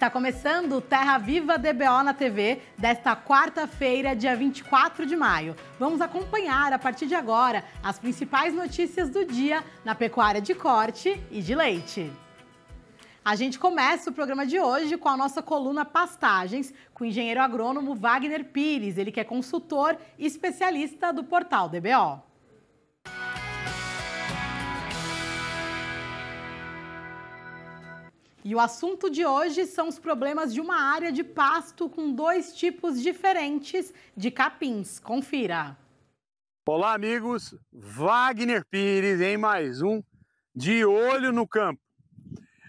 Está começando o Terra Viva DBO na TV desta quarta-feira, dia 24 de maio. Vamos acompanhar a partir de agora as principais notícias do dia na pecuária de corte e de leite. A gente começa o programa de hoje com a nossa coluna Pastagens, com o engenheiro agrônomo Wagner Pires, ele que é consultor e especialista do portal DBO. E o assunto de hoje são os problemas de uma área de pasto com dois tipos diferentes de capins. Confira. Olá, amigos. Wagner Pires em mais um De Olho no Campo.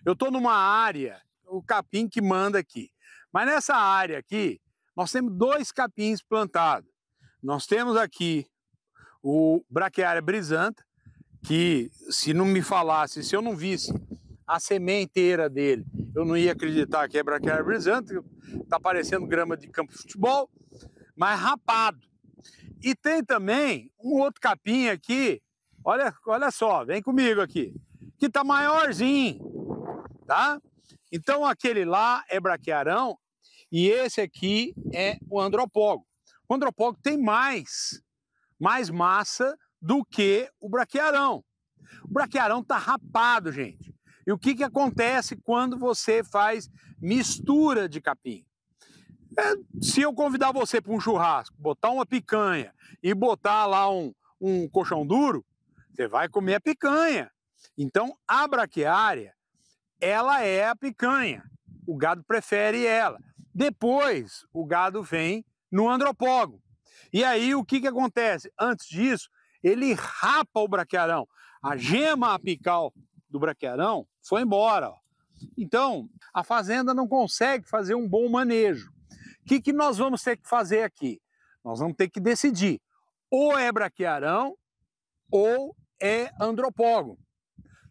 Eu estou numa área, o capim que manda aqui. Mas nessa área aqui, nós temos dois capins plantados. Nós temos aqui o Braquiária brisanta, que se não me falasse, se eu não visse a sementeira dele. Eu não ia acreditar que é braquiária brisante, está parecendo grama de campo de futebol, mas rapado. E tem também um outro capim aqui, olha, olha só, vem comigo aqui, que está maiorzinho, tá? Então aquele lá é braquiarão e esse aqui é o andropogo. O andropogo tem mais, mais massa do que o braquiarão. O braquiarão está rapado, gente. E o que, que acontece quando você faz mistura de capim? É, se eu convidar você para um churrasco, botar uma picanha e botar lá um, um colchão duro, você vai comer a picanha. Então, a braquiária, ela é a picanha. O gado prefere ela. Depois, o gado vem no andropógo. E aí, o que, que acontece? Antes disso, ele rapa o braquearão. A gema apical do braquearão foi embora. Então, a fazenda não consegue fazer um bom manejo. O que, que nós vamos ter que fazer aqui? Nós vamos ter que decidir: ou é braquearão ou é andropógo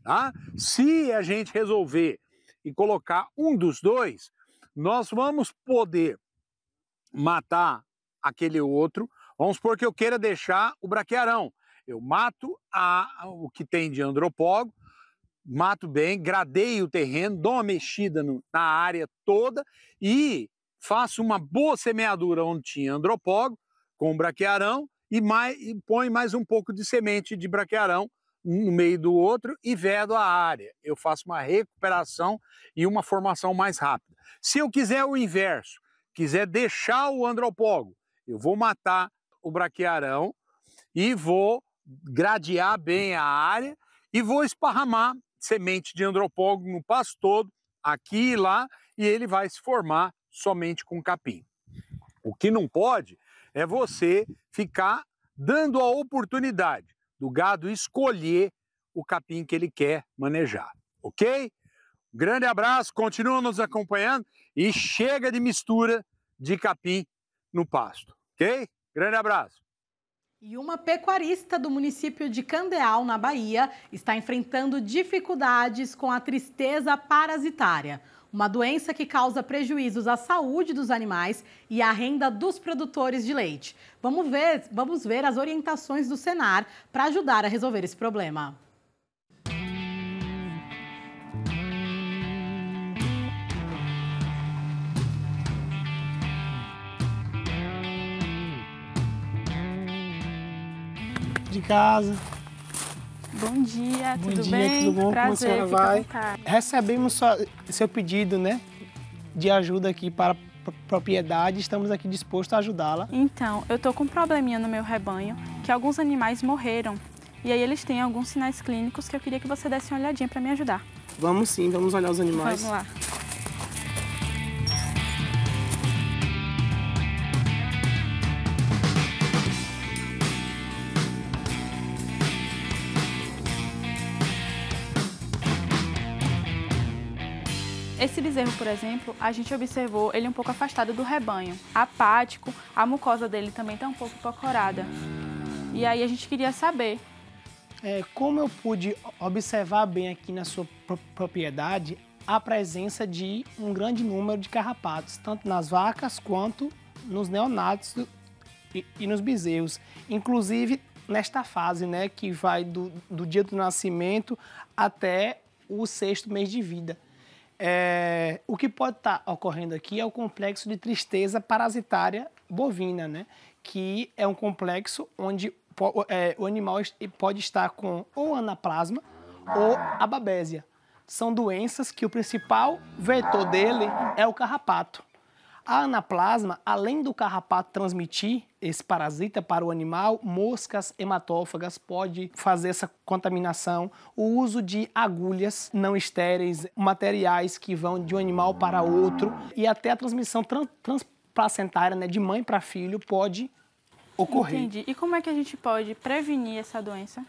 Tá? Se a gente resolver e colocar um dos dois, nós vamos poder matar aquele outro. Vamos supor que eu queira deixar o braquearão Eu mato a, o que tem de andropógo mato bem, gradeio o terreno, dou uma mexida no, na área toda e faço uma boa semeadura onde tinha andropógo com braquearão e, mais, e põe mais um pouco de semente de braquearão no meio do outro e vedo a área. Eu faço uma recuperação e uma formação mais rápida. Se eu quiser o inverso, quiser deixar o andropógo, eu vou matar o braquearão e vou gradear bem a área e vou esparramar semente de andropólogo no pasto todo, aqui e lá, e ele vai se formar somente com capim. O que não pode é você ficar dando a oportunidade do gado escolher o capim que ele quer manejar, ok? Grande abraço, continua nos acompanhando e chega de mistura de capim no pasto, ok? Grande abraço. E uma pecuarista do município de Candeal, na Bahia, está enfrentando dificuldades com a tristeza parasitária, uma doença que causa prejuízos à saúde dos animais e à renda dos produtores de leite. Vamos ver, vamos ver as orientações do Senar para ajudar a resolver esse problema. de casa. Bom dia, bom tudo dia, bem? Tudo bom? Prazer, Como a senhora vai? Recebemos sua, seu pedido, né? De ajuda aqui para propriedade, estamos aqui dispostos a ajudá-la. Então, eu tô com um probleminha no meu rebanho, que alguns animais morreram. E aí eles têm alguns sinais clínicos que eu queria que você desse uma olhadinha para me ajudar. Vamos sim, vamos olhar os animais. Vamos lá. Esse bezerro, por exemplo, a gente observou ele um pouco afastado do rebanho, apático, a mucosa dele também está um pouco pocorada. E aí a gente queria saber. É, como eu pude observar bem aqui na sua propriedade a presença de um grande número de carrapatos, tanto nas vacas quanto nos neonatos e, e, nos bezerros. Inclusive nesta fase, né, que vai do, do dia do nascimento até o sexto mês de vida. É, o que pode estar tá ocorrendo aqui é o complexo de tristeza parasitária bovina, né? Que é um complexo onde é, o animal pode estar com ou anaplasma ou a babésia. São doenças que o principal vetor dele é o carrapato. A anaplasma, além do carrapato transmitir esse parasita para o animal, moscas hematófagas pode fazer essa contaminação. O uso de agulhas não estéreis, materiais que vão de um animal para outro e até a transmissão transplacentária, né, de mãe para filho, pode ocorrer. Entendi. E como é que a gente pode prevenir essa doença?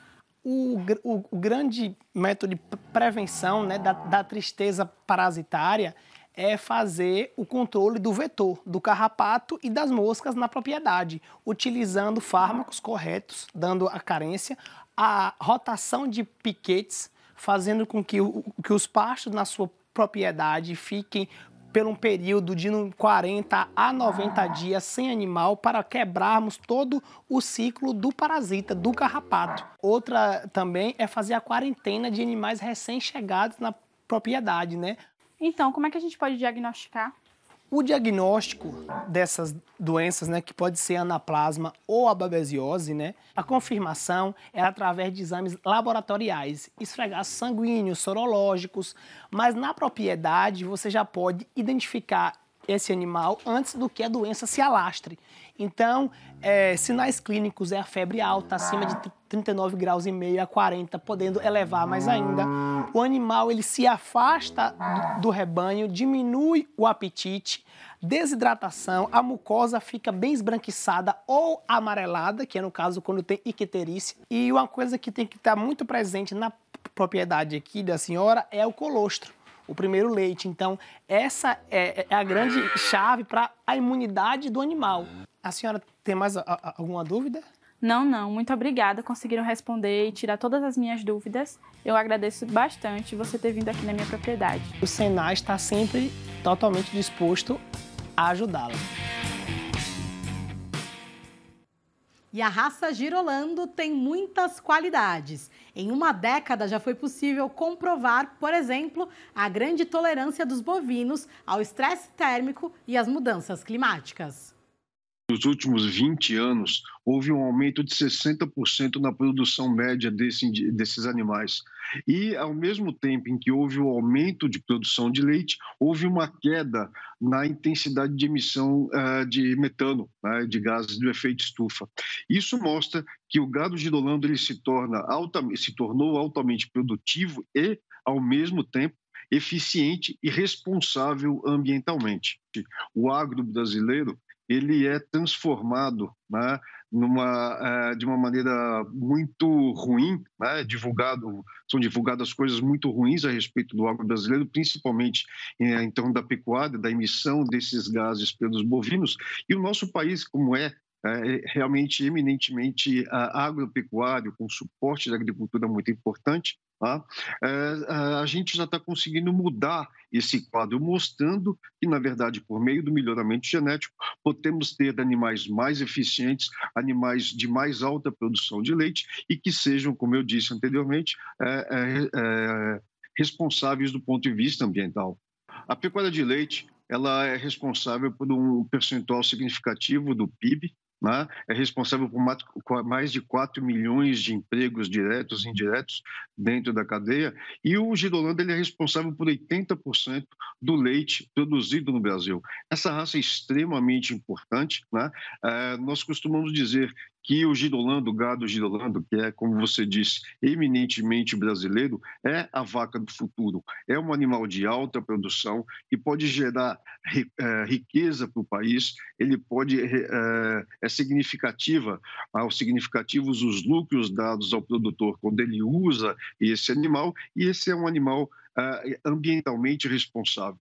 O, o grande método de prevenção né, da, da tristeza parasitária é fazer o controle do vetor, do carrapato e das moscas na propriedade, utilizando fármacos corretos, dando a carência, a rotação de piquetes, fazendo com que, o, que os pastos na sua propriedade fiquem por um período de 40 a 90 dias sem animal para quebrarmos todo o ciclo do parasita, do carrapato. Outra também é fazer a quarentena de animais recém-chegados na propriedade, né? Então, como é que a gente pode diagnosticar? O diagnóstico dessas doenças, né, que pode ser anaplasma ou ababesiose, né, a confirmação é através de exames laboratoriais, esfregaços sanguíneos, sorológicos, mas na propriedade você já pode identificar esse animal antes do que a doença se alastre. Então, é, sinais clínicos é a febre alta, acima de 39 graus e meio a 40, podendo elevar mais ainda. O animal ele se afasta do, do rebanho, diminui o apetite, desidratação, a mucosa fica bem esbranquiçada ou amarelada, que é no caso quando tem icterícia. E uma coisa que tem que estar muito presente na propriedade aqui da senhora é o colostro o primeiro leite. Então, essa é, é a grande chave para a imunidade do animal. A senhora tem mais a, a, alguma dúvida? Não, não, muito obrigada. Conseguiram responder e tirar todas as minhas dúvidas. Eu agradeço bastante você ter vindo aqui na minha propriedade. O Senai está sempre totalmente disposto a ajudá-la. E a raça girolando tem muitas qualidades. Em uma década já foi possível comprovar, por exemplo, a grande tolerância dos bovinos ao estresse térmico e às mudanças climáticas nos últimos 20 anos, houve um aumento de 60% na produção média desse, desses animais. E, ao mesmo tempo em que houve o um aumento de produção de leite, houve uma queda na intensidade de emissão uh, de metano, né, de gases do efeito estufa. Isso mostra que o gado girolando ele se, torna alta, se tornou altamente produtivo e, ao mesmo tempo, eficiente e responsável ambientalmente. O agro brasileiro ele é transformado né, numa, eh, de uma maneira muito ruim, né, divulgado, são divulgadas coisas muito ruins a respeito do agro brasileiro, principalmente em, eh, em torno da pecuária, da emissão desses gases pelos bovinos. E o nosso país, como é é, é realmente eminentemente ah, agropecuário, com suporte da agricultura muito importante, Tá? É, é, a gente já está conseguindo mudar esse quadro, mostrando que, na verdade, por meio do melhoramento genético, podemos ter animais mais eficientes, animais de mais alta produção de leite e que sejam, como eu disse anteriormente, é, é, é responsáveis do ponto de vista ambiental. A pecuária de leite ela é responsável por um percentual significativo do PIB, né? é responsável por mais de 4 milhões de empregos diretos e indiretos dentro da cadeia, e o Girolando ele é responsável por 80% do leite produzido no Brasil. Essa raça é extremamente importante. Né? É, nós costumamos dizer que o Girolando, o gado Girolando, que é, como você disse, eminentemente brasileiro, é a vaca do futuro. É um animal de alta produção que pode gerar é, riqueza para o país, ele pode, é, é significativa, aos significativos os lucros dados ao produtor quando ele usa esse animal, e esse é um animal é, ambientalmente responsável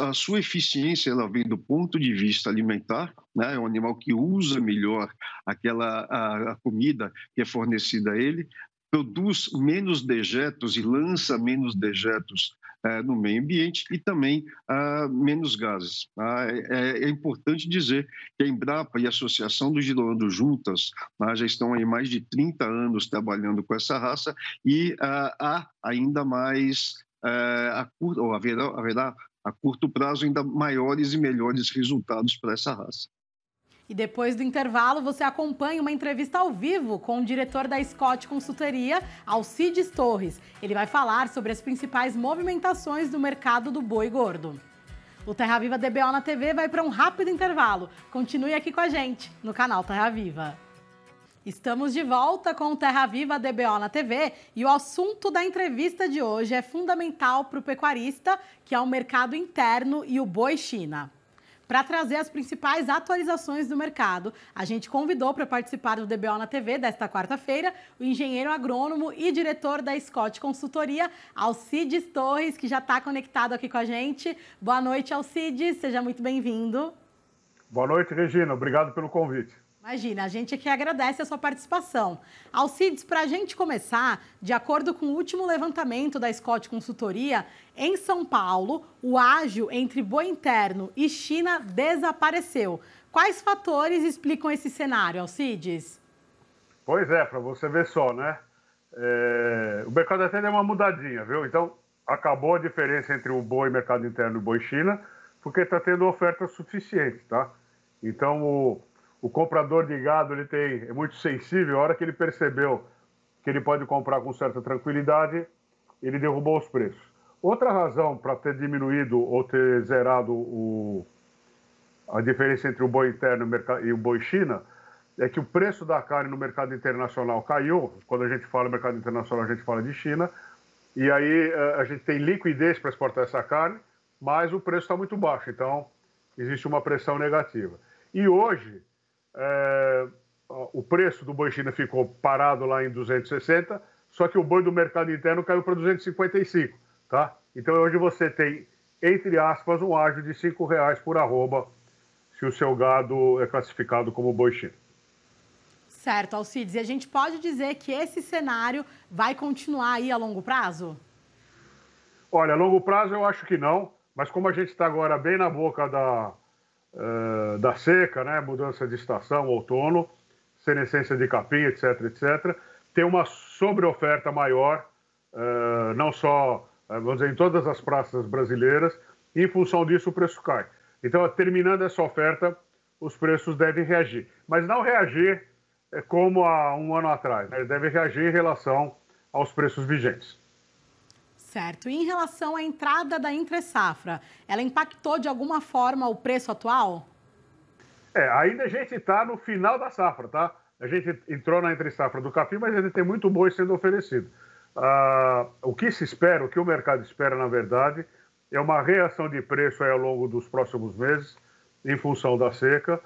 a sua eficiência ela vem do ponto de vista alimentar, né? é um animal que usa melhor aquela a, a comida que é fornecida a ele, produz menos dejetos e lança menos dejetos é, no meio ambiente e também a ah, menos gases. Ah, é, é, é, importante dizer que a Embrapa e a Associação do Giroando juntas né, já estão há mais de 30 anos trabalhando com essa raça e ah, há ainda mais é, a ou haverá, haverá a curto prazo, ainda maiores e melhores resultados para essa raça. E depois do intervalo, você acompanha uma entrevista ao vivo com o diretor da Scott Consultoria, Alcides Torres. Ele vai falar sobre as principais movimentações do mercado do boi gordo. O Terra Viva DBO na TV vai para um rápido intervalo. Continue aqui com a gente no canal Terra Viva. Estamos de volta com o Terra Viva DBO na TV e o assunto da entrevista de hoje é fundamental para o pecuarista, que é o mercado interno e o boi China. Para trazer as principais atualizações do mercado, a gente convidou para participar do DBO na TV desta quarta-feira o engenheiro agrônomo e diretor da Scott Consultoria, Alcides Torres, que já está conectado aqui com a gente. Boa noite, Alcides, seja muito bem-vindo. Boa noite, Regina. Obrigado pelo convite. Imagina, a gente aqui é agradece a sua participação. Alcides, para a gente começar, de acordo com o último levantamento da Scott Consultoria, em São Paulo, o ágio entre boi interno e China desapareceu. Quais fatores explicam esse cenário, Alcides? Pois é, para você ver só, né? É... o mercado interno é uma mudadinha, viu? Então, acabou a diferença entre o boi mercado interno e o boi China, porque está tendo oferta suficiente, tá? Então, o o comprador de gado ele tem, é muito sensível. A hora que ele percebeu que ele pode comprar com certa tranquilidade, ele derrubou os preços. Outra razão para ter diminuído ou ter zerado o, a diferença entre o boi interno e o boi China é que o preço da carne no mercado internacional caiu. Quando a gente fala mercado internacional, a gente fala de China. E aí eh, a gente tem liquidez para exportar essa carne, mas o preço está muito baixo. Então existe uma pressão negativa. E hoje, é, o preço do boi China ficou parado lá em 260, só que o boi do mercado interno caiu para 255, tá? Então hoje você tem, entre aspas, um ágio de R$ reais por arroba se o seu gado é classificado como boi China. Certo, Alcides. E a gente pode dizer que esse cenário vai continuar aí a longo prazo? Olha, a longo prazo eu acho que não, mas como a gente está agora bem na boca da, eh, da seca, né, mudança de estação, outono, senescência de capim, etc, etc, tem uma sobreoferta maior, uh, não só, eh, vamos dizer, em todas as praças brasileiras, e em função disso o preço cai. Então, terminando essa oferta, os preços devem reagir, mas não reagir como há um ano atrás, né? devem reagir em relação aos preços vigentes. Certo. E em relação à entrada da entre-safra, ela impactou de alguma forma o preço atual? É, ainda a gente está no final da safra, tá? A gente entrou na entre-safra do capim, mas ainda tem muito boi sendo oferecido. Ah, o que se espera, o que o mercado espera, na verdade, é uma reação de preço ao longo dos próximos meses, em função da seca,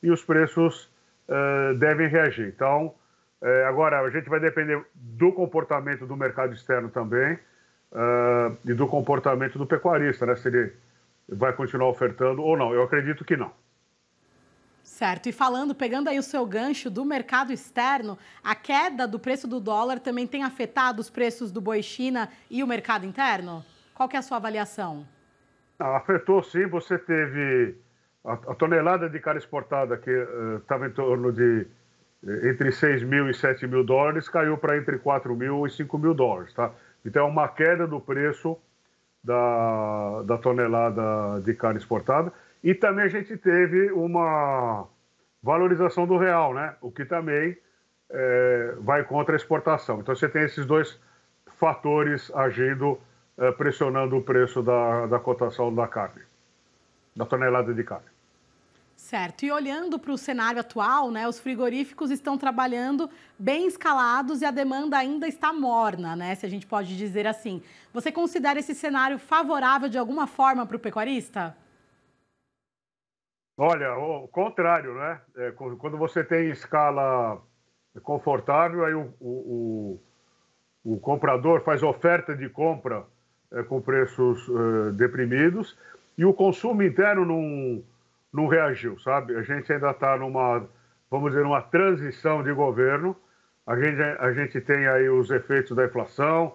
e os preços eh, devem reagir. Então, eh, agora, a gente vai depender do comportamento do mercado externo também uh, e do comportamento do pecuarista, né? Se ele vai continuar ofertando ou não. Eu acredito que não. Certo, e falando, pegando aí o seu gancho do mercado externo, a queda do preço do dólar também tem afetado os preços do boi China e o mercado interno? Qual que é a sua avaliação? Ah, afetou sim, você teve a, tonelada de carne exportada que estava eh, uh, em torno de eh, entre 6 mil e 7 mil dólares, caiu para entre 4 mil e 5 mil dólares, tá? Então, uma queda do preço da, da tonelada de carne exportada. E também a gente teve uma valorização do real, né? o que também é, vai contra a exportação. Então, você tem esses dois fatores agindo, é, pressionando o preço da, da cotação da carne, da tonelada de carne. Certo. E olhando para o cenário atual, né, os frigoríficos estão trabalhando bem escalados e a demanda ainda está morna, né, se a gente pode dizer assim. Você considera esse cenário favorável de alguma forma para o pecuarista? Olha, o contrário, né? É, quando você tem escala confortável, aí o, o, o, o comprador faz oferta de compra é, com preços é, deprimidos e o consumo interno não não reagiu, sabe? A gente ainda está numa, vamos dizer, numa transição de governo. A gente, a gente tem aí os efeitos da inflação,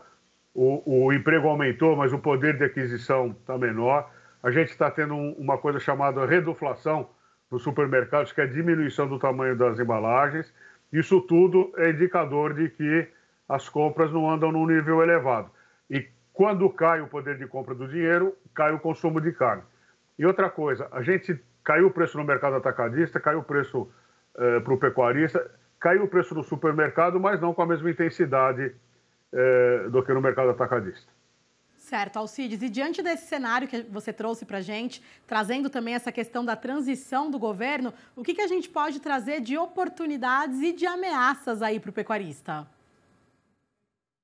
o, o emprego aumentou, mas o poder de aquisição está menor. A gente está tendo um, uma coisa chamada reduflação nos supermercados, que é a diminuição do tamanho das embalagens. Isso tudo é indicador de que as compras não andam num nível elevado. E quando cai o poder de compra do dinheiro, cai o consumo de carne. E outra coisa, a gente Caiu o preço no mercado atacadista, caiu o preço eh, para o pecuarista, caiu o preço no supermercado, mas não com a mesma intensidade eh, do que no mercado atacadista. Certo, Alcides. E diante desse cenário que você trouxe para a gente, trazendo também essa questão da transição do governo, o que, que a gente pode trazer de oportunidades e de ameaças aí para o pecuarista?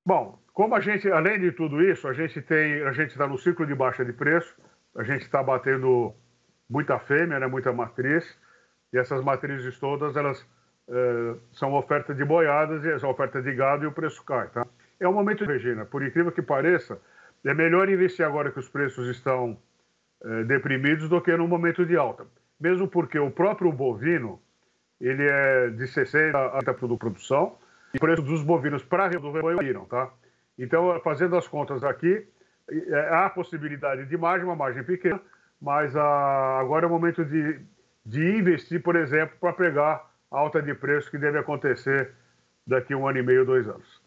Bom, como a gente, além de tudo isso, a gente tem, a gente está no ciclo de baixa de preço, a gente está batendo muita fêmea, né, muita matriz, e essas matrizes todas elas eh, são oferta de boiadas e são oferta de gado e o preço cai, tá? É o momento, Regina, por incrível que pareça, é melhor investir agora que os preços estão eh, deprimidos do que no momento de alta, mesmo porque o próprio bovino ele é de 60 a 80% de produção e o preço dos bovinos para do rebanho caíram, tá? Então, fazendo as contas aqui, eh, há possibilidade de margem, uma margem pequena, mas ah, agora é o momento de, de investir, por exemplo, para pegar a alta de preço que deve acontecer daqui um ano e meio, dois anos.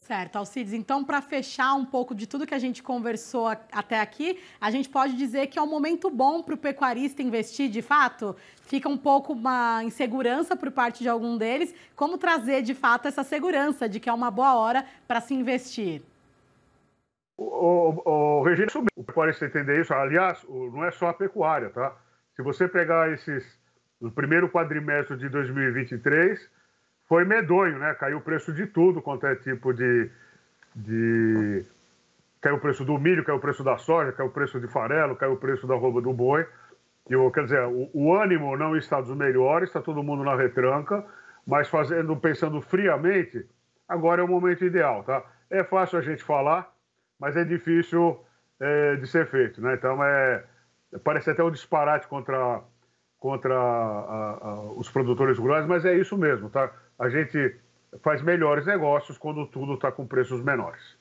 Certo, Alcides. Então, para fechar um pouco de tudo que a gente conversou até aqui, a gente pode dizer que é um momento bom para o pecuarista investir de fato? Fica um pouco uma insegurança por parte de algum deles. Como trazer de fato essa segurança de que é uma boa hora para se investir? O, o, o Regina subiu. entender isso. Aliás, o, não é só a pecuária, tá? Se você pegar esses. O primeiro quadrimestre de 2023 foi medonho, né? Caiu o preço de tudo quanto é tipo de. de... Caiu o preço do milho, caiu o preço da soja, caiu o preço de farelo, caiu o preço da roupa do boi. E, quer dizer, o, o ânimo não está dos melhores, está todo mundo na retranca, mas fazendo, pensando friamente, agora é o momento ideal, tá? É fácil a gente falar, mas é difícil é, de ser feito. Né? Então, é, parece até um disparate contra, contra a, a, os produtores rurais, mas é isso mesmo. Tá? A gente faz melhores negócios quando tudo está com preços menores.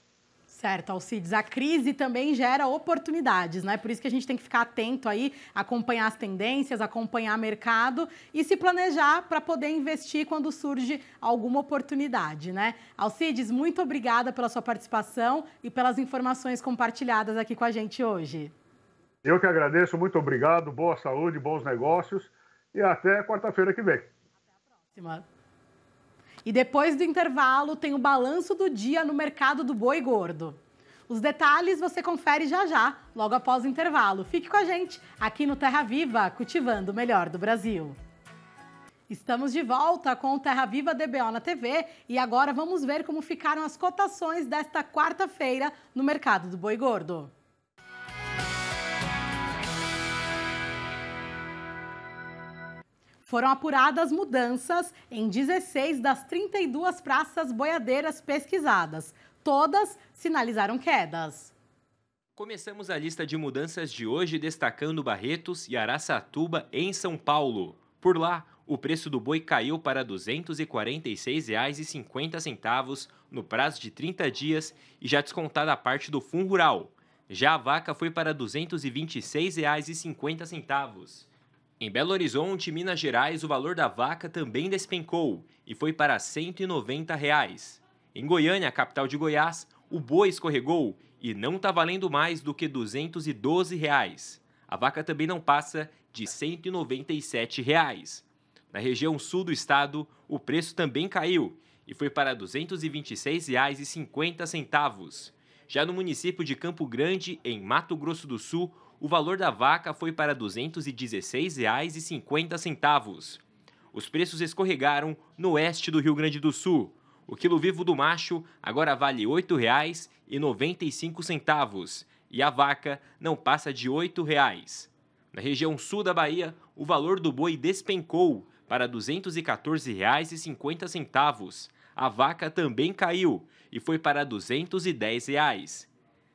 Certo, Alcides. A crise também gera oportunidades, né? Por isso que a gente tem que ficar atento aí, acompanhar as tendências, acompanhar o mercado e se planejar para poder investir quando surge alguma oportunidade, né? Alcides, muito obrigada pela sua participação e pelas informações compartilhadas aqui com a gente hoje. Eu que agradeço, muito obrigado, boa saúde, bons negócios e até quarta-feira que vem. Até a próxima. E depois do intervalo, tem o balanço do dia no mercado do boi gordo. Os detalhes você confere já já, logo após o intervalo. Fique com a gente aqui no Terra Viva, cultivando o melhor do Brasil. Estamos de volta com o Terra Viva DBO na TV e agora vamos ver como ficaram as cotações desta quarta-feira no mercado do boi gordo. foram apuradas mudanças em 16 das 32 praças boiadeiras pesquisadas. Todas sinalizaram quedas. Começamos a lista de mudanças de hoje destacando Barretos e Araçatuba, em São Paulo. Por lá, o preço do boi caiu para R$ 246,50 no prazo de 30 dias e já descontada a parte do fundo rural. Já a vaca foi para R$ 226,50. Em Belo Horizonte, Minas Gerais, o valor da vaca também despencou e foi para R$ 190. Reais. Em Goiânia, capital de Goiás, o boi escorregou e não está valendo mais do que R$ 212. Reais. A vaca também não passa de R$ 197. Reais. Na região sul do estado, o preço também caiu e foi para R$ 226,50. Já no município de Campo Grande, em Mato Grosso do Sul, o valor da vaca foi para R$ 216,50. Os preços escorregaram no oeste do Rio Grande do Sul. O quilo vivo do macho agora vale R$ 8,95 e a vaca não passa de R$ 8,00. Na região sul da Bahia, o valor do boi despencou para R$ 214,50. A vaca também caiu e foi para R$ 210.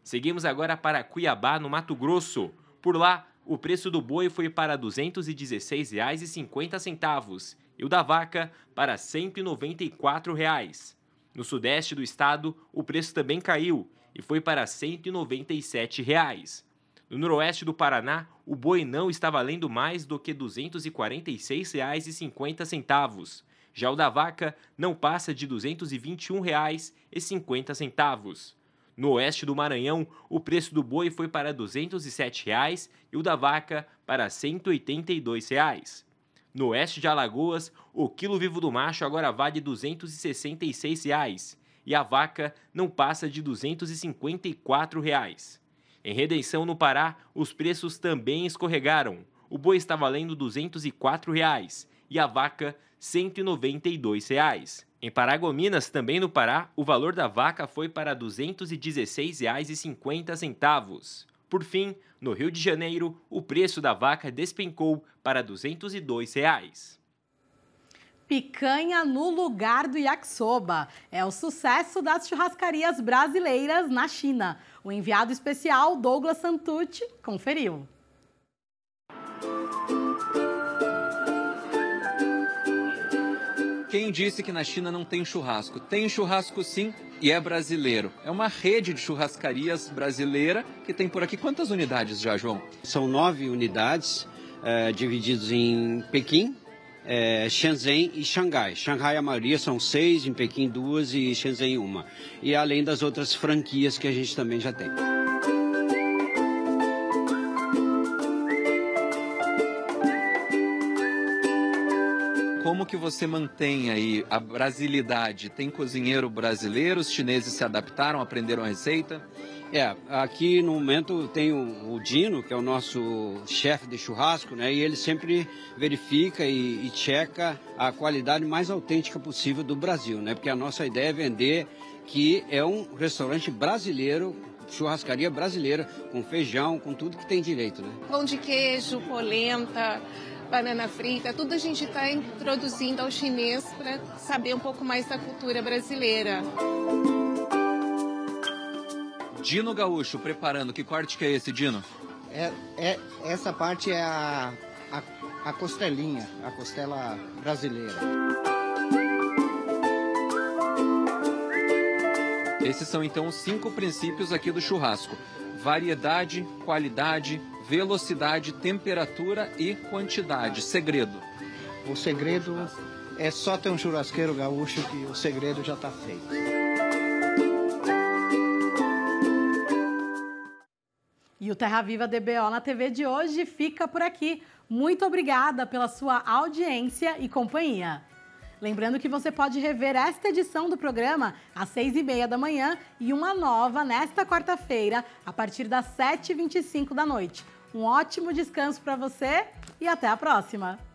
Seguimos agora para Cuiabá, no Mato Grosso. Por lá, o preço do boi foi para R$ 216,50 e o da vaca para R$ 194,00. No sudeste do estado, o preço também caiu e foi para R$ 197,00. No noroeste do Paraná, o boi não está valendo mais do que R$ 246,50. Já o da vaca não passa de R$ 221,50. No oeste do Maranhão, o preço do boi foi para R$ 207 reais, e o da vaca para R$ 182. Reais. No oeste de Alagoas, o quilo vivo do macho agora vale R$ 266 reais, e a vaca não passa de R$ 254. Reais. Em Redenção, no Pará, os preços também escorregaram. O boi está valendo R$ 204 reais, e a vaca R$ 192. Reais. Em Paragominas, também no Pará, o valor da vaca foi para R$ 216,50. Por fim, no Rio de Janeiro, o preço da vaca despencou para R$ 202. Reais. Picanha no lugar do yakisoba é o sucesso das churrascarias brasileiras na China. O enviado especial Douglas Santucci conferiu. Quem disse que na China não tem churrasco? Tem churrasco sim e é brasileiro. É uma rede de churrascarias brasileira que tem por aqui. Quantas unidades já, João? São nove unidades, é, em Pequim, é, Shenzhen e Xangai. Xangai a maioria são seis, em Pequim duas e Shenzhen uma. E além das outras franquias que a gente também já tem. que você mantém aí a brasilidade? Tem cozinheiro brasileiro? Os chineses se adaptaram, aprenderam a receita? É, aqui no momento tem o, Dino, que é o nosso chefe de churrasco, né? E ele sempre verifica e, e checa a qualidade mais autêntica possível do Brasil, né? Porque a nossa ideia é vender que é um restaurante brasileiro churrascaria brasileira, com feijão, com tudo que tem direito, né? Pão de queijo, polenta, banana frita, tudo a gente está introduzindo ao chinês para saber um pouco mais da cultura brasileira. Dino Gaúcho preparando, que corte que é esse, Dino? É, é essa parte é a, a, a costelinha, a costela brasileira. Esses são então os cinco princípios aqui do churrasco: variedade, qualidade, velocidade, temperatura e quantidade. Segredo. O segredo é só ter um churrasqueiro gaúcho que o segredo já está feito. E o Terra Viva DBO na TV de hoje fica por aqui. Muito obrigada pela sua audiência e companhia. Lembrando que você pode rever esta edição do programa às seis e meia da manhã e uma nova nesta quarta-feira, a partir das sete e vinte da noite. Um ótimo descanso para você e até a próxima!